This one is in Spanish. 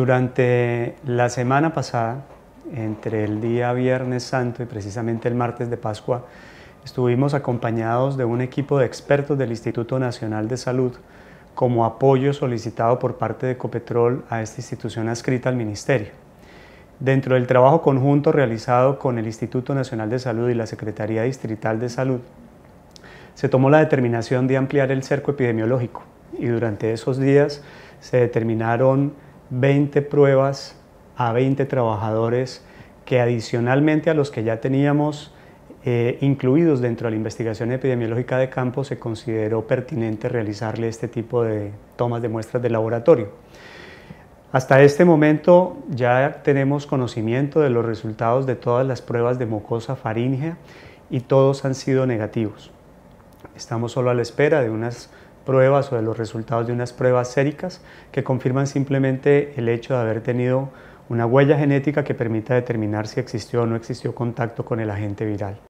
Durante la semana pasada, entre el día Viernes Santo y precisamente el martes de Pascua, estuvimos acompañados de un equipo de expertos del Instituto Nacional de Salud como apoyo solicitado por parte de Copetrol a esta institución adscrita al Ministerio. Dentro del trabajo conjunto realizado con el Instituto Nacional de Salud y la Secretaría Distrital de Salud, se tomó la determinación de ampliar el cerco epidemiológico y durante esos días se determinaron 20 pruebas a 20 trabajadores que adicionalmente a los que ya teníamos eh, incluidos dentro de la investigación epidemiológica de campo, se consideró pertinente realizarle este tipo de tomas de muestras de laboratorio. Hasta este momento ya tenemos conocimiento de los resultados de todas las pruebas de mucosa faríngea y todos han sido negativos. Estamos solo a la espera de unas pruebas o de los resultados de unas pruebas séricas que confirman simplemente el hecho de haber tenido una huella genética que permita determinar si existió o no existió contacto con el agente viral.